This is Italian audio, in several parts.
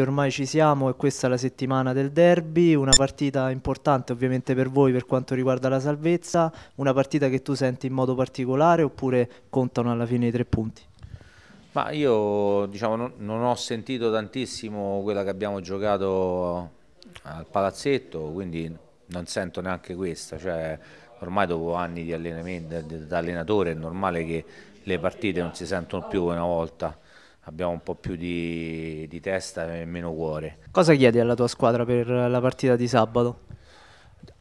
ormai ci siamo e questa è la settimana del derby, una partita importante ovviamente per voi per quanto riguarda la salvezza, una partita che tu senti in modo particolare oppure contano alla fine i tre punti? Ma io diciamo, non, non ho sentito tantissimo quella che abbiamo giocato al palazzetto, quindi non sento neanche questa, cioè, ormai dopo anni di allenamento da allenatore è normale che le partite non si sentono più una volta abbiamo un po' più di, di, testa e meno cuore. Cosa chiedi alla tua squadra per la partita di sabato?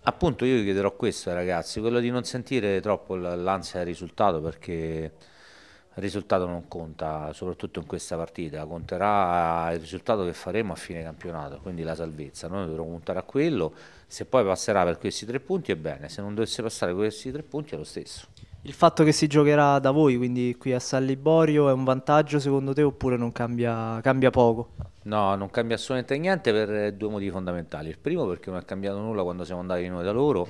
Appunto io chiederò questo ai ragazzi, quello di non sentire troppo l'ansia del risultato perché il risultato non conta, soprattutto in questa partita, conterà il risultato che faremo a fine campionato, quindi la salvezza, noi dovremo puntare a quello, se poi passerà per questi tre punti è bene, se non dovesse passare per questi tre punti è lo stesso. Il fatto che si giocherà da voi, quindi qui a San Liborio, è un vantaggio secondo te oppure non cambia, cambia poco? No, non cambia assolutamente niente per eh, due motivi fondamentali. Il primo perché non è cambiato nulla quando siamo andati noi da loro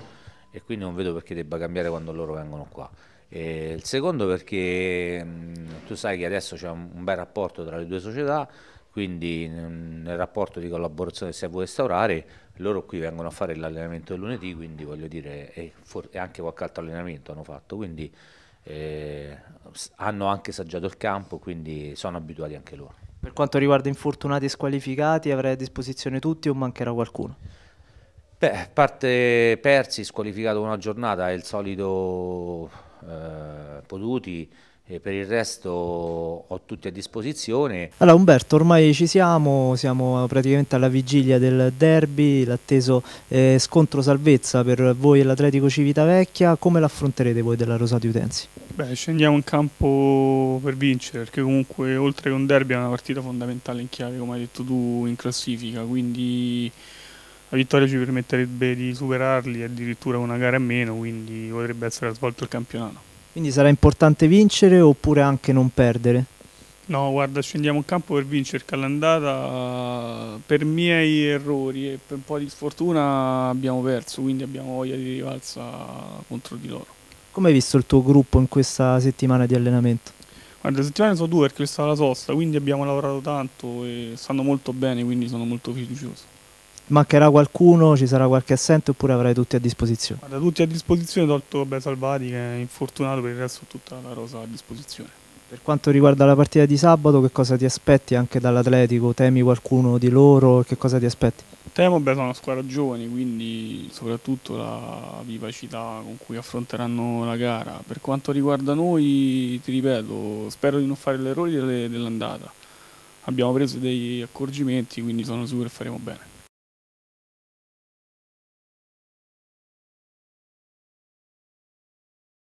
e quindi non vedo perché debba cambiare quando loro vengono qua. E il secondo perché mm, tu sai che adesso c'è un bel rapporto tra le due società, quindi nel rapporto di collaborazione che si è voluto instaurare, loro qui vengono a fare l'allenamento del lunedì, quindi voglio dire, e, e, anche qualche altro allenamento hanno fatto, quindi eh, hanno anche assaggiato il campo, quindi sono abituati anche loro. Per quanto riguarda infortunati e squalificati, avrei a disposizione tutti o mancherà qualcuno? Beh, parte Persi, squalificato una giornata, è il solito eh, Potuti, e per il resto ho tutti a disposizione. Allora Umberto, ormai ci siamo, siamo praticamente alla vigilia del derby, l'atteso eh, scontro salvezza per voi e l'Atletico Civitavecchia, come l'affronterete voi della Rosati Utensi? Beh, scendiamo in campo per vincere, perché comunque oltre che un derby è una partita fondamentale in chiave, come hai detto tu, in classifica, quindi la vittoria ci permetterebbe di superarli addirittura con una gara a meno, quindi potrebbe essere svolto il campionato. Quindi sarà importante vincere oppure anche non perdere? No, guarda, scendiamo in campo per vincere. Calendata per miei errori e per un po' di sfortuna abbiamo perso, quindi abbiamo voglia di rivalsa contro di loro. Come hai visto il tuo gruppo in questa settimana di allenamento? Guarda, le settimane sono due perché questa è la sosta, quindi abbiamo lavorato tanto e stanno molto bene, quindi sono molto fiducioso mancherà qualcuno, ci sarà qualche assente oppure avrai tutti a disposizione? Guarda, tutti a disposizione, tolto vabbè, Salvati che è infortunato, per il resto tutta la rosa a disposizione. Per quanto riguarda la partita di sabato, che cosa ti aspetti anche dall'Atletico? Temi qualcuno di loro? Che cosa ti aspetti? Temo, beh, sono una squadra giovane, quindi soprattutto la vivacità con cui affronteranno la gara. Per quanto riguarda noi, ti ripeto, spero di non fare gli errori dell'andata. Abbiamo preso degli accorgimenti, quindi sono sicuro che faremo bene.